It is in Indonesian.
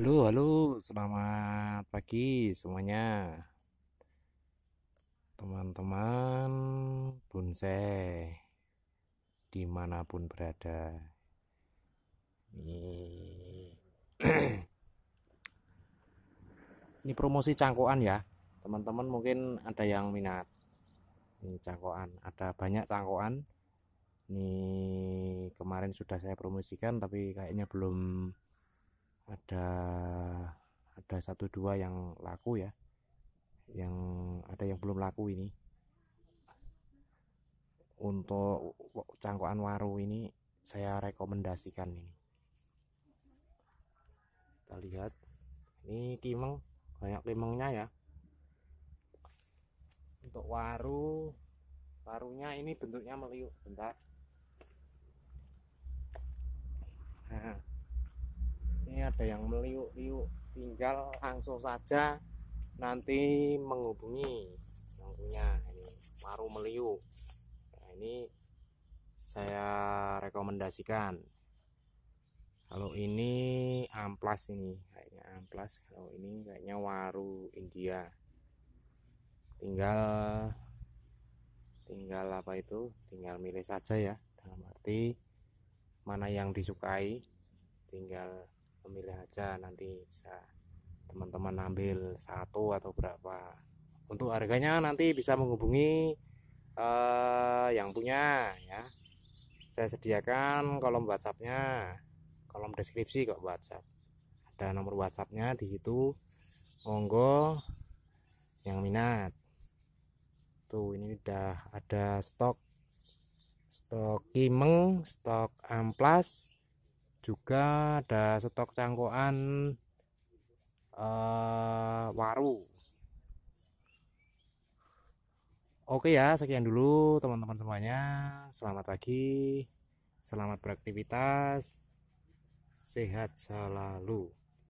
Halo, halo, selamat pagi semuanya. Teman-teman bonsai dimanapun berada. Ini, promosi cangkokan ya. Teman-teman mungkin ada yang minat. Ini cangkokan, ada banyak cangkokan. Ini kemarin sudah saya promosikan tapi kayaknya belum ada ada satu dua yang laku ya yang ada yang belum laku ini untuk cangkokan waru ini saya rekomendasikan ini kita lihat ini kimeng banyak kimengnya ya untuk waru warunya ini bentuknya meliuk bentar ada yang meliuk-liuk tinggal langsung saja nanti menghubungi yang punya ini paru meliuk nah, ini saya rekomendasikan kalau ini amplas ini kayaknya amplas kalau ini kayaknya waru India tinggal tinggal apa itu tinggal milih saja ya dalam arti mana yang disukai tinggal memilih aja nanti bisa teman-teman ambil satu atau berapa untuk harganya nanti bisa menghubungi uh, yang punya ya saya sediakan kolom WhatsAppnya kolom deskripsi kok WhatsApp ada nomor WhatsAppnya di situ monggo yang minat tuh ini udah ada stok stok kimeng stok amplas juga ada stok cangkokan uh, waru oke ya sekian dulu teman-teman semuanya selamat pagi selamat beraktivitas sehat selalu